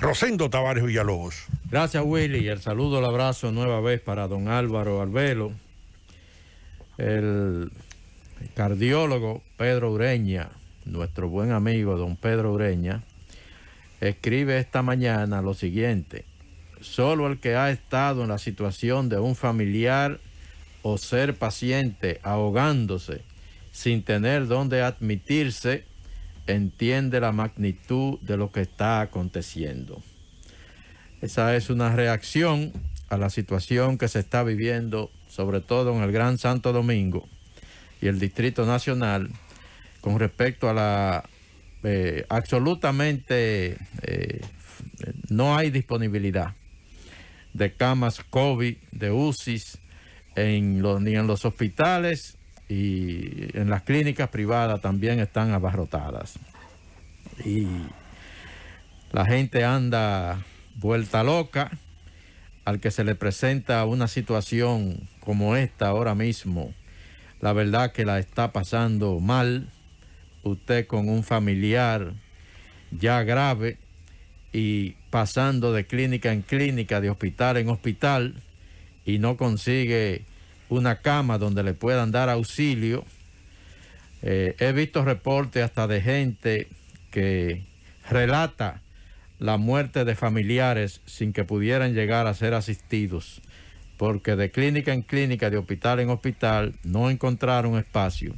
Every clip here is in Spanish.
Rosendo Tavares Villalobos. Gracias, Willy. El saludo, el abrazo nueva vez para don Álvaro Albelo. el cardiólogo Pedro Ureña, nuestro buen amigo don Pedro Ureña, escribe esta mañana lo siguiente. Solo el que ha estado en la situación de un familiar o ser paciente ahogándose sin tener dónde admitirse entiende la magnitud de lo que está aconteciendo. Esa es una reacción a la situación que se está viviendo, sobre todo en el Gran Santo Domingo y el Distrito Nacional, con respecto a la eh, absolutamente eh, no hay disponibilidad de camas COVID, de UCIs, en los, ni en los hospitales, y en las clínicas privadas también están abarrotadas. Y la gente anda vuelta loca al que se le presenta una situación como esta ahora mismo. La verdad que la está pasando mal, usted con un familiar ya grave y pasando de clínica en clínica, de hospital en hospital, y no consigue una cama donde le puedan dar auxilio. Eh, he visto reportes hasta de gente que relata la muerte de familiares sin que pudieran llegar a ser asistidos, porque de clínica en clínica, de hospital en hospital, no encontraron espacio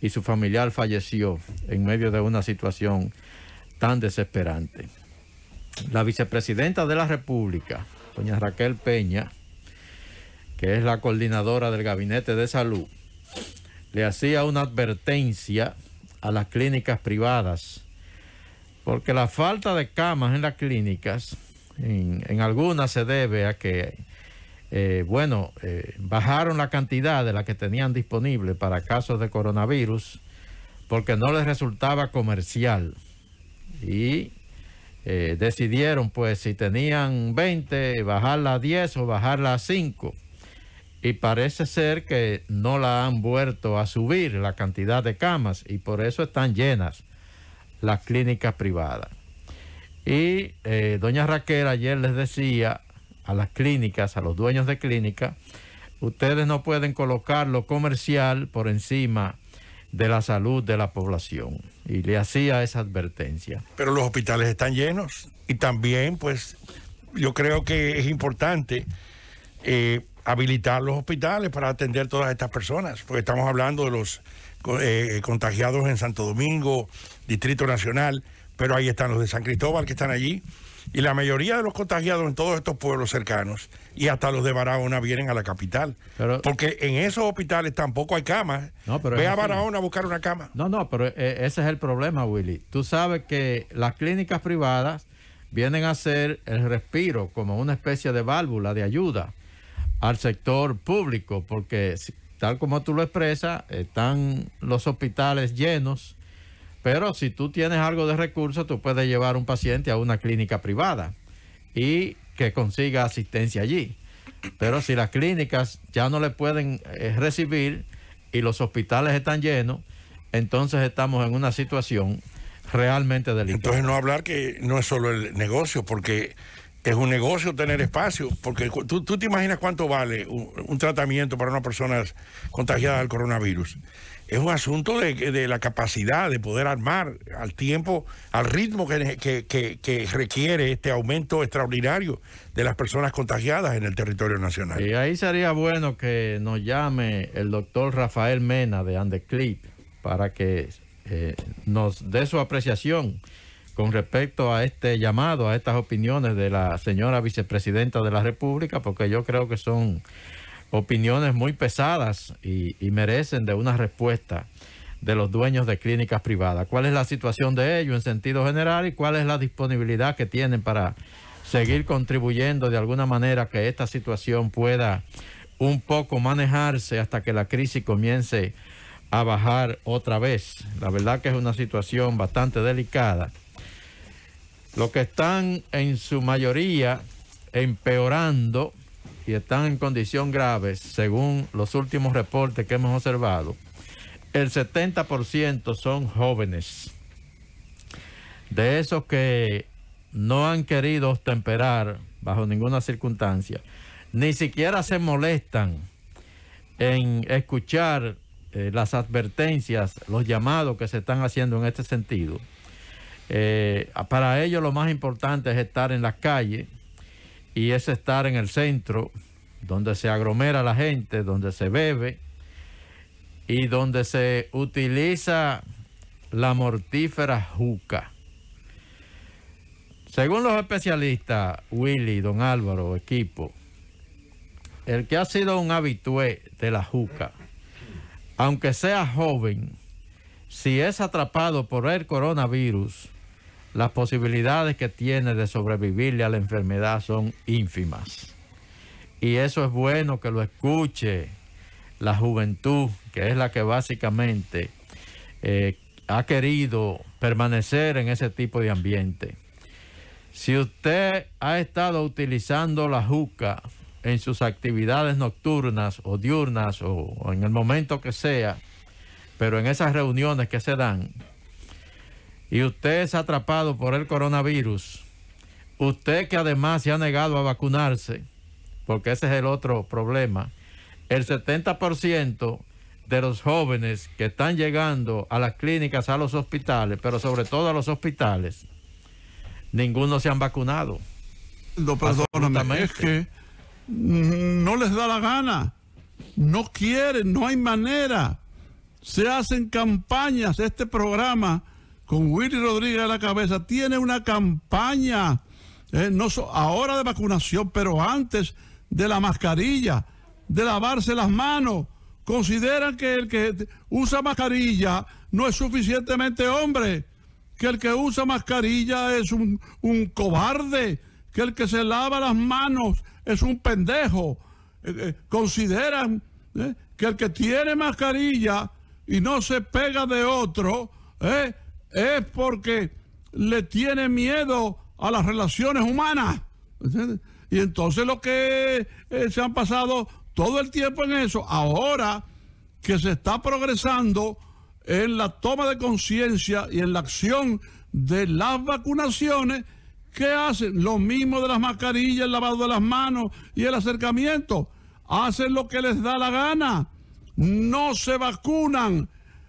y su familiar falleció en medio de una situación tan desesperante. La vicepresidenta de la República, doña Raquel Peña, que es la coordinadora del Gabinete de Salud, le hacía una advertencia a las clínicas privadas, porque la falta de camas en las clínicas, en, algunas se debe a que, eh, bueno, eh, bajaron la cantidad de la que tenían disponible para casos de coronavirus, porque no les resultaba comercial. Y eh, decidieron, pues, si tenían 20, bajarla a 10 o bajarla a 5 y parece ser que no la han vuelto a subir la cantidad de camas y por eso están llenas las clínicas privadas. Y eh, doña Raquel ayer les decía a las clínicas, a los dueños de clínicas, ustedes no pueden colocar lo comercial por encima de la salud de la población. Y le hacía esa advertencia. Pero los hospitales están llenos y también pues yo creo que es importante. Eh, habilitar los hospitales para atender todas estas personas, porque estamos hablando de los eh, contagiados en Santo Domingo, Distrito Nacional, pero ahí están los de San Cristóbal que están allí, y la mayoría de los contagiados en todos estos pueblos cercanos, y hasta los de Barahona vienen a la capital, porque en esos hospitales tampoco hay camas. Ve a Barahona a buscar una cama. No, no, pero eh, ese es el problema, Willy. Tú sabes que las clínicas privadas vienen a hacer el respiro como una especie de válvula de ayuda al sector público, porque tal como tú lo expresas, están los hospitales llenos, pero si tú tienes algo de recursos, tú puedes llevar un paciente a una clínica privada y que consiga asistencia allí. Pero si las clínicas ya no le pueden eh, recibir y los hospitales están llenos, entonces estamos en una situación realmente delicada. Entonces no hablar que no es solo el negocio, porque es un negocio tener espacio, porque tú, te imaginas cuánto vale un, tratamiento para una persona contagiada del coronavirus. Es un asunto de, la capacidad de poder armar al tiempo, al ritmo que, que, requiere este aumento extraordinario de las personas contagiadas en el territorio nacional. Y ahí sería bueno que nos llame el doctor Rafael Mena de Andeclip para que eh, nos dé su apreciación con respecto a este llamado, a estas opiniones de la señora vicepresidenta de la República, porque yo creo que son opiniones muy pesadas y, merecen de una respuesta de los dueños de clínicas privadas. ¿Cuál es la situación de ellos en sentido general y cuál es la disponibilidad que tienen para seguir contribuyendo de alguna manera que esta situación pueda un poco manejarse hasta que la crisis comience a bajar otra vez? La verdad que es una situación bastante delicada. Lo que están en su mayoría empeorando y están en condición grave, según los últimos reportes que hemos observado, el 70% son jóvenes. De esos que no han querido temperar bajo ninguna circunstancia, ni siquiera se molestan en escuchar eh, las advertencias, los llamados que se están haciendo en este sentido. Eh, para ellos lo más importante es estar en las calles y es estar en el centro, donde se aglomera la gente, donde se bebe y donde se utiliza la mortífera juca. Según los especialistas, Willy, don Álvaro, equipo, el que ha sido un habitué de la juca, aunque sea joven, si es atrapado por el coronavirus, las posibilidades que tiene de sobrevivirle a la enfermedad son ínfimas. Y eso es bueno que lo escuche la juventud, que es la que básicamente eh, ha querido permanecer en ese tipo de ambiente. Si usted ha estado utilizando la juca en sus actividades nocturnas o diurnas o en el momento que sea, pero en esas reuniones que se dan, y usted es atrapado por el coronavirus, usted que además se ha negado a vacunarse, porque ese es el otro problema, el 70% de los jóvenes que están llegando a las clínicas, a los hospitales, pero sobre todo a los hospitales, ninguno se han vacunado. No, es que no les da la gana, no quieren, no hay manera. Se hacen campañas, este programa con Willy Rodríguez a la cabeza, tiene una campaña, eh, no ahora de vacunación, pero antes de la mascarilla, de lavarse las manos. Consideran que el que usa mascarilla no es suficientemente hombre, que el que usa mascarilla es un, cobarde, que el que se lava las manos es un pendejo. Eh, eh, consideran que el que tiene mascarilla y no se pega de otro, es porque le tiene miedo a las relaciones humanas. Y entonces lo que eh, se han pasado todo el tiempo en eso, ahora que se está progresando en la toma de conciencia y en la acción de las vacunaciones, ¿qué hacen? Lo mismo de las mascarillas, el lavado de las manos y el acercamiento. Hacen lo que les da la gana. No se vacunan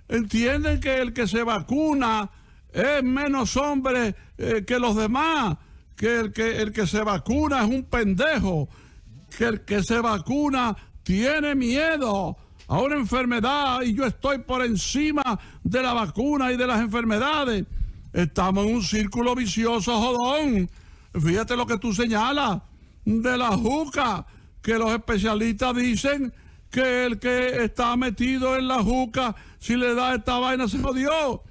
entienden que el que se vacuna es menos hombre eh, que los demás, que el, que el que se vacuna es un pendejo, que el que se vacuna tiene miedo a una enfermedad y yo estoy por encima de la vacuna y de las enfermedades. Estamos en un círculo vicioso, jodón. Fíjate lo que tú señalas de la juca, que los especialistas dicen que el que está metido en la juca, si le da esta vaina, se jodió.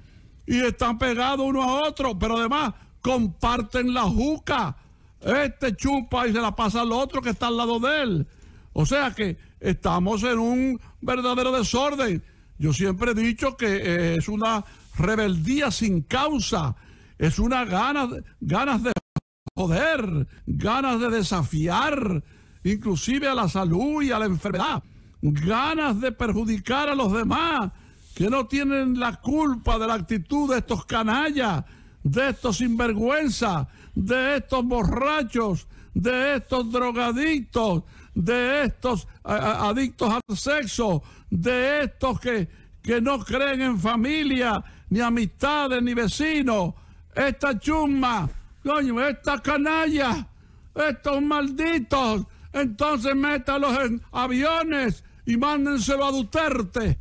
Y están pegados uno a otro, pero además comparten la juca. Este chupa y se la pasa al otro que está al lado de él. O sea que estamos en un verdadero desorden. Yo siempre he dicho que eh, es una rebeldía sin causa, es una ganas, ganas de poder ganas de desafiar, inclusive a la salud y a la enfermedad ganas de perjudicar a los demás, que no tienen la culpa de la actitud de estos canallas, de estos sinvergüenzas, de estos borrachos, de estos drogadictos, de estos adictos al sexo, de estos que, que no creen en familia, ni amistades, ni vecinos. Esta chumba, coño, esta canalla, estos malditos, entonces métalos en aviones y mándenselo a Duterte.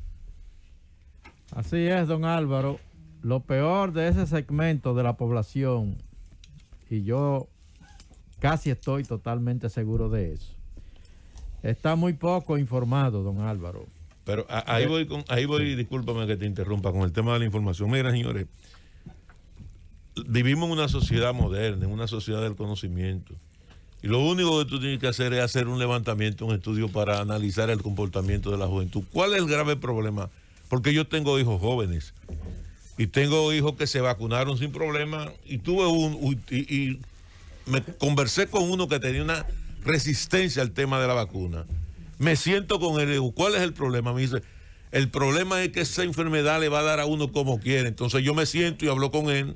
Así es, don Álvaro. Lo peor de ese segmento de la población, y yo casi estoy totalmente seguro de eso, está muy poco informado, don Álvaro. Pero ahí eh, voy, con, ahí voy, discúlpame que te interrumpa, con el tema de la información. Mira, señores, vivimos en una sociedad moderna, en una sociedad del conocimiento y lo único que tú tienes que hacer es hacer un levantamiento, un estudio para analizar el comportamiento de la juventud. ¿Cuál es el grave problema? Porque yo tengo hijos jóvenes y tengo hijos que se vacunaron sin problema y tuve un y, me conversé con uno que tenía una resistencia al tema de la vacuna. Me siento con él ¿cuál es el problema? Me dice, el problema es que esa enfermedad le va a dar a uno como quiere. Entonces yo me siento y hablo con él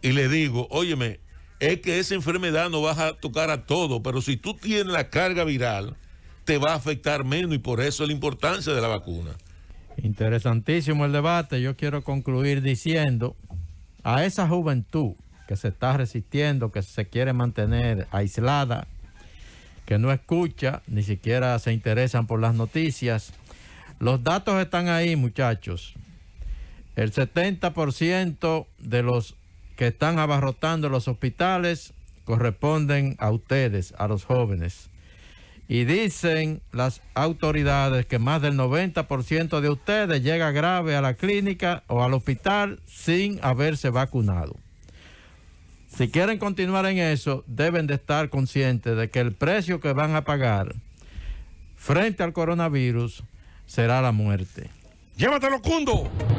y le digo, óyeme, es que esa enfermedad no vas a tocar a todo, pero si tú tienes la carga viral, te va a afectar menos y por eso la importancia de la vacuna. Interesantísimo el debate. Yo quiero concluir diciendo a esa juventud que se está resistiendo, que se quiere mantener aislada, que no escucha, ni siquiera se interesan por las noticias. Los datos están ahí, muchachos. El 70% de los que están abarrotando los hospitales corresponden a ustedes, a los jóvenes. Y dicen las autoridades que más del 90% de ustedes llega grave a la clínica o al hospital sin haberse vacunado. Si quieren continuar en eso, deben de estar conscientes de que el precio que van a pagar frente al coronavirus será la muerte. Llévatelo, Cundo.